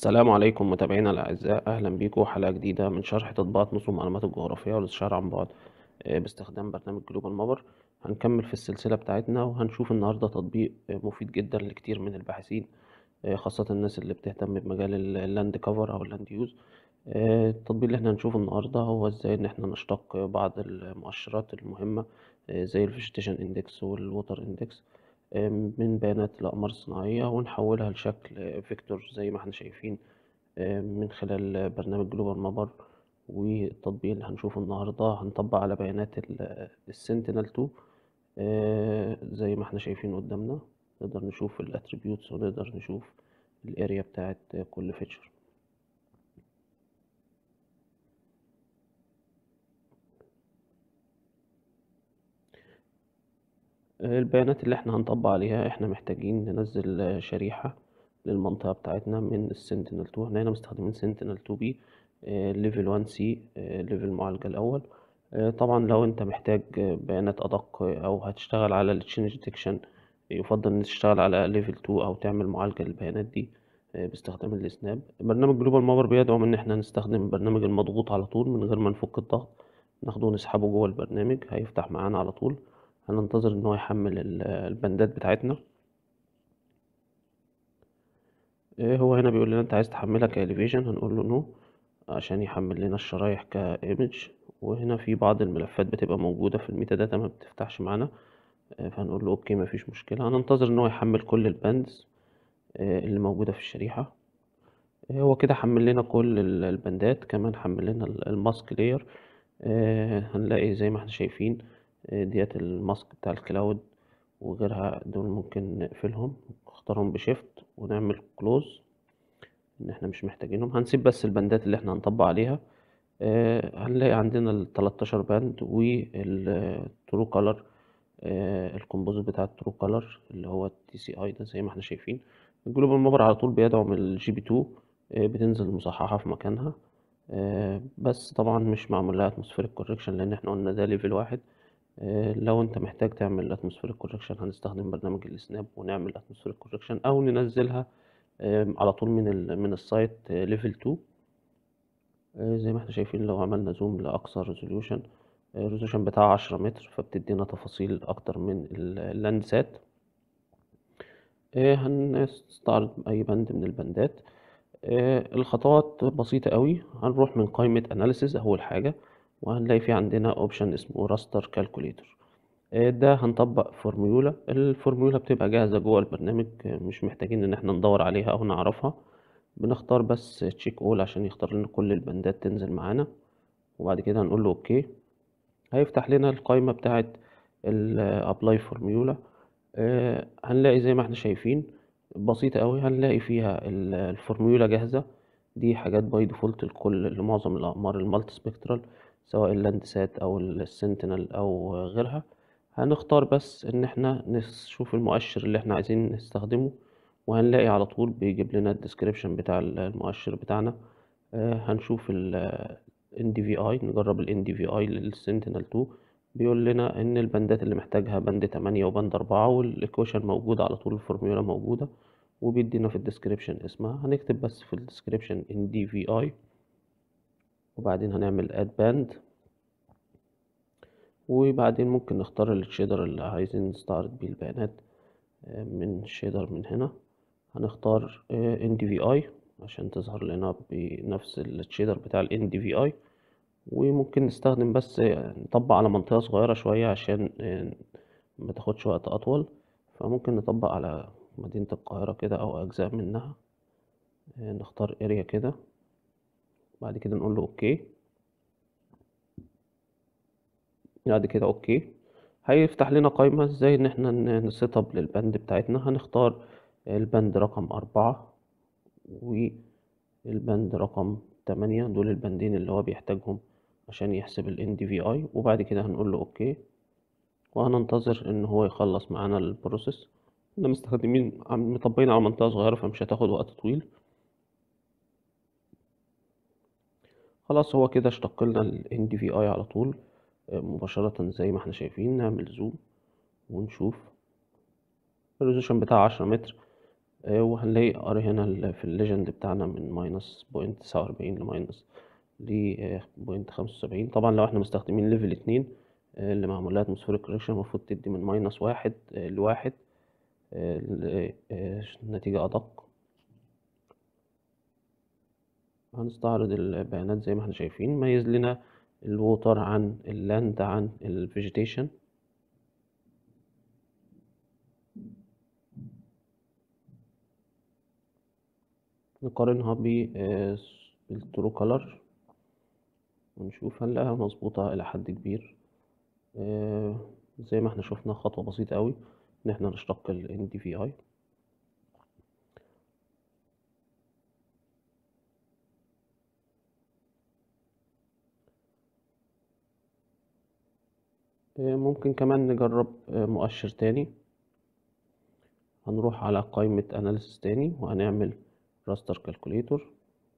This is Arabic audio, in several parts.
السلام عليكم متابعينا الاعزاء اهلا بيكم حلقه جديده من شرح تطبيقات نظم المعلومات الجغرافيه والاستشاره عن بعد آه، باستخدام برنامج جلوبال مابر هنكمل في السلسله بتاعتنا وهنشوف النهارده تطبيق آه، مفيد جدا لكتير من الباحثين آه، خاصه الناس اللي بتهتم بمجال اللاند كفر او اللاند يوز التطبيق اللي احنا هنشوفه النهارده هو ازاي ان احنا نشتق بعض المؤشرات المهمه زي الفيجيتيشن اندكس والووتر اندكس من بيانات الأقمار الصناعية ونحولها لشكل فيكتور زي ما احنا شايفين من خلال برنامج جلوبال مابر والتطبيق اللي هنشوفه النهاردة هنطبق على بيانات السنتينل 2 آه، زي ما احنا شايفين قدامنا نقدر نشوف الاتريبيوتس ونقدر نشوف الاريا بتاعت كل فيتشر البيانات اللي احنا هنطبق عليها احنا محتاجين ننزل شريحة للمنطقة بتاعتنا من السنتينل 2 احنا هنا مستخدمين سنتينل 2 بي ليفل 1 سي ليفل معالجة الأول آه، طبعا لو انت محتاج بيانات أدق أو هتشتغل على التشينج ديتكشن يفضل ان تشتغل على ليفل 2 أو تعمل معالجة للبيانات دي آه، باستخدام السناب برنامج جلوبال مابر بيدعم ان احنا نستخدم البرنامج المضغوط على طول من غير ما نفك الضغط ناخده ونسحبه جوه البرنامج هيفتح معانا على طول هننتظر ان هو يحمل البندات بتاعتنا إيه، هو هنا بيقول لنا انت عايز تحملها كاليفيشن هنقول له نو عشان يحمل لنا الشرايح كايمج وهنا في بعض الملفات بتبقى موجودة في الميتا داتا ما بتفتحش معانا إيه، فهنقول له اوكي مفيش مشكلة هننتظر ان هو يحمل كل البندز إيه، اللي موجودة في الشريحة هو كده حمل لنا كل البندات كمان حمل لنا الماسك لاير هنلاقي زي ما احنا شايفين ديت الماسك بتاع الكلاود وغيرها دول ممكن نقفلهم نختارهم بشيفت ونعمل كلوز ان احنا مش محتاجينهم هنسيب بس البندات اللي احنا هنطبق عليها آه، هنلاقي عندنا ال 13 باند والترو كولر آه، الكومبوزيت الكومبوز بتاع الترو كولر اللي هو التي سي اي ده زي ما احنا شايفين الجلوبال موبر على طول بيدعم الجي بي 2 آه، بتنزل مصححه في مكانها بس طبعا مش معمول لها اتموسفيريك كوركشن لان احنا قلنا ده ليفل واحد آه، لو انت محتاج تعمل الاتموسفيريك كوركشن هنستخدم برنامج السناب ونعمل الاتموسفيريك كوركشن او ننزلها على طول من من السايت ليفل آه، 2 آه، زي ما احنا شايفين لو عملنا زوم لاقصى ريزوليوشن الريزوليوشن بتاعها 10 متر فبتدينا تفاصيل اكتر من اللاندسات هنستعرض اي بند من البندات الخطوات بسيطة قوي هنروح من قائمة اناليسز اول حاجة وهنلاقي في عندنا اوبشن اسمه راستر آه، كالكوليتر ده هنطبق فورميولا الفورميولا بتبقى جاهزة جوه البرنامج مش محتاجين ان احنا ندور عليها او نعرفها بنختار بس تشيك اول عشان يختار لنا كل البندات تنزل معانا وبعد كده هنقول له اوكي هيفتح لنا القائمة بتاعه الابلاي آه، فورميولا هنلاقي زي ما احنا شايفين بسيطة قوي هنلاقي فيها الفورميولا جاهزة دي حاجات باي ديفولت لكل لمعظم الاقمار المالتي سبيكترال سواء اللاندسات او السنتينل او غيرها هنختار بس ان احنا نشوف المؤشر اللي احنا عايزين نستخدمه وهنلاقي على طول بيجيب لنا الديسكريبشن بتاع المؤشر بتاعنا آه، هنشوف ال NDVI نجرب ال NDVI للسنتينل 2 بيقول لنا ان البندات اللي محتاجها بند 8 وبند 4 والايكويشن موجود على طول الفورميولا موجودة وبيدينا في الديسكريبشن اسمها هنكتب بس في الديسكريبشن NDVI وبعدين هنعمل اد باند وبعدين ممكن نختار الشيدر اللي عايزين نستعرض بيه البيانات آه، من الشيدر من هنا هنختار آه، NDVI عشان تظهر لنا بنفس الشيدر بتاع ال NDVI وممكن نستخدم بس آه، نطبق على منطقة صغيرة شوية عشان ما تاخدش وقت أطول فممكن نطبق على مدينة القاهرة كده أو أجزاء منها نختار اريا كده بعد كده نقول له اوكي بعد كده اوكي هيفتح لنا قائمة ازاي ان احنا نسيت اب للبند بتاعتنا هنختار البند رقم أربعة والبند رقم تمانية دول البندين اللي هو بيحتاجهم عشان يحسب ال NDVI وبعد كده هنقول له اوكي وهننتظر ان هو يخلص معانا البروسيس احنا مستخدمين مطبقين على منطقة صغيرة فمش هتاخد وقت طويل خلاص هو كده اشتق لنا ال NDVI على طول آه، مباشرة زي ما احنا شايفين نعمل زوم ونشوف الريزولوشن بتاعه عشرة متر آه، وهنلاقي ار هنا في الليجند بتاعنا من ماينس بوينت تسعة وأربعين لماينس لبوينت آه، خمسة وسبعين طبعا لو احنا مستخدمين ليفل اتنين اللي معمول لها اتموسفيريك كوريكشن المفروض تدي من ماينس واحد لواحد النتيجة أدق هنستعرض البيانات زي ما احنا شايفين ميز لنا الووتر عن اللاند عن الفيجيتيشن نقارنها بالترو آه، كولر ونشوف هل مظبوطة إلى حد كبير آه، زي ما احنا شفنا خطوة بسيطة قوي إن احنا نشتق ال NDVI ممكن كمان نجرب آه، مؤشر تاني هنروح على قائمة أناليسس تاني وهنعمل راستر كالكوليتور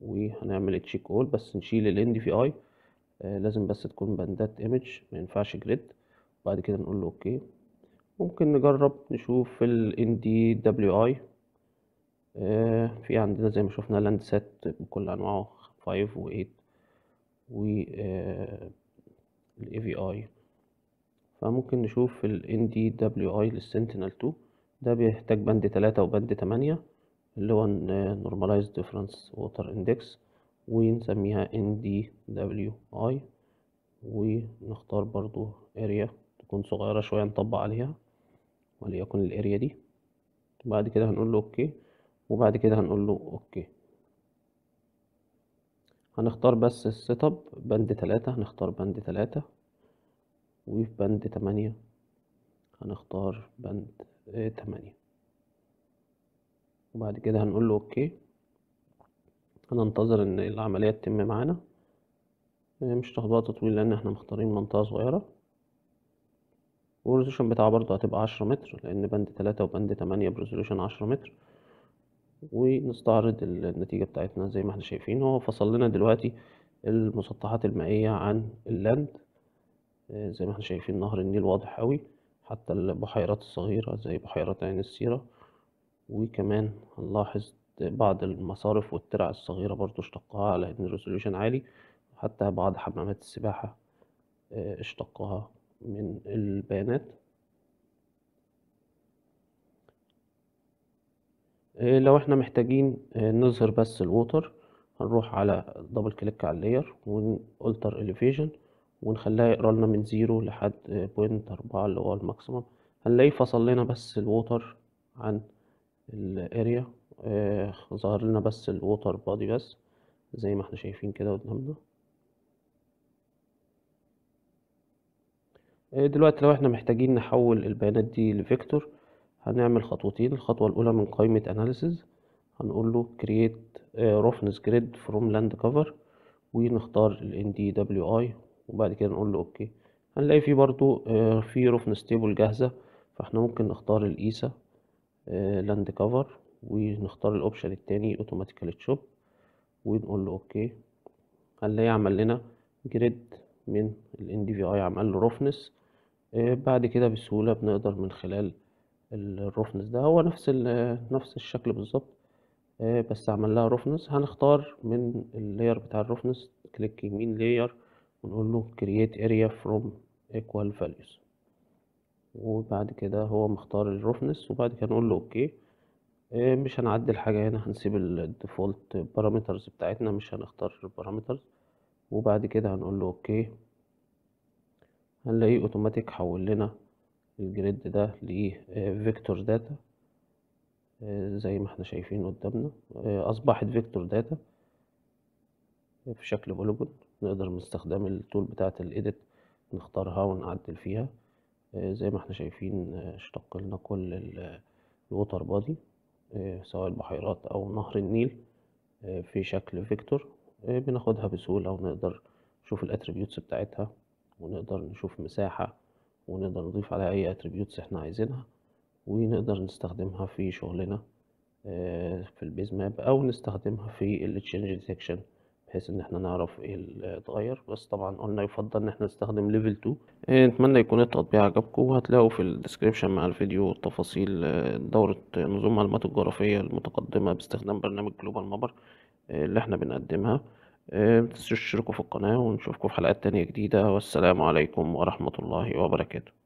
وهنعمل تشيك اول بس نشيل ال في اي آه، لازم بس تكون باندات ايمج ما ينفعش جريد بعد كده نقول له اوكي ممكن نجرب نشوف ال اي آه، في عندنا زي ما شفنا لاند سات بكل انواعه 5 و 8 و ال اي فممكن نشوف ال NDWI لل sentinel 2 ده بيحتاج بند 3 وبند 8 اللي هو Normalized Difference Water Index ونسميها NDWI ونختار برضو اريا تكون صغيرة شوية نطبق عليها وليكن الاريا دي بعد كده هنقول له اوكي وبعد كده هنقول له اوكي هنختار بس السيت اب بند 3 هنختار بند 3 وفي بند تمانية هنختار بند آه، تمانية وبعد كده هنقول له اوكي هننتظر ان العملية تتم معانا آه، مش هتاخد وقت طويل لان احنا مختارين منطقة صغيرة والريزولوشن بتاعه برضه هتبقى عشرة متر لان بند تلاتة وبند تمانية بريزولوشن عشرة متر ونستعرض النتيجة بتاعتنا زي ما احنا شايفين هو فصل لنا دلوقتي المسطحات المائية عن اللاند آه، زي ما احنا شايفين نهر النيل واضح قوي حتى البحيرات الصغيرة زي بحيرات عين السيرة وكمان هنلاحظ بعض المصارف والترع الصغيرة برضو اشتقها على ان الريزوليوشن عالي حتى بعض حمامات السباحة آه، اشتقها من البيانات آه، لو احنا محتاجين نظهر بس الووتر هنروح على دبل كليك على اللير ونالتر اليفيجن ونخليها يقرا لنا من زيرو لحد بوينت أربعة اللي هو الماكسيمم هنلاقيه فصل لنا بس الووتر عن الاريا آه ظهر لنا بس الووتر بادي بس زي ما احنا شايفين كده قدامنا آه دلوقتي لو احنا محتاجين نحول البيانات دي لفيكتور هنعمل خطوتين الخطوة الأولى من قائمة أناليسز هنقول له create آه، roughness grid from land cover ونختار ال NDWI وبعد كده نقول له اوكي هنلاقي فيه برضو آه، في ركن ستيبل جاهزة فاحنا ممكن نختار الإيسا لاند كفر ونختار الاوبشن التاني اوتوماتيكال تشوب ونقول له اوكي هنلاقي عمل لنا جريد من ال دي في اي عمل له رفنس آه، بعد كده بسهولة بنقدر من خلال الرفنس ده هو نفس آه، نفس الشكل بالظبط بس عمل لها رفنس هنختار من اللاير بتاع الرفنس كليك يمين لاير ونقول له create area from equal values وبعد كده هو مختار الروفنس وبعد كده نقول له اوكي مش هنعدل حاجة هنا هنسيب الديفولت بارامترز بتاعتنا مش هنختار البارامترز وبعد كده هنقول له اوكي هنلاقيه اوتوماتيك حول لنا الجريد ده لفيكتور إيه، داتا زي ما احنا شايفين قدامنا إيه، اصبحت فيكتور داتا في شكل بولوجون نقدر نستخدم التول بتاعة الإيديت نختارها ونعدل فيها آه، زي ما احنا شايفين آه، اشتق لنا كل الوتر بادي آه، سواء البحيرات أو نهر النيل في شكل فيكتور بناخدها بسهولة ونقدر نشوف الاتريبيوتس بتاعتها ونقدر نشوف مساحة ونقدر نضيف عليها أي اتريبيوتس احنا عايزينها ونقدر نستخدمها في شغلنا في البيز ماب أو نستخدمها في التشينج detection بحيث ان احنا نعرف ايه اللي اتغير بس طبعا قلنا يفضل ان احنا نستخدم ليفل إيه، 2 نتمنى يكون التطبيق عجبكم وهتلاقوا في الديسكريبشن مع الفيديو تفاصيل آه، دورة نظم معلومات الجغرافية المتقدمة باستخدام برنامج جلوبال آه، مابر اللي احنا بنقدمها متنسوش آه، تشتركوا في القناة ونشوفكم في حلقات تانية جديدة والسلام عليكم ورحمة الله وبركاته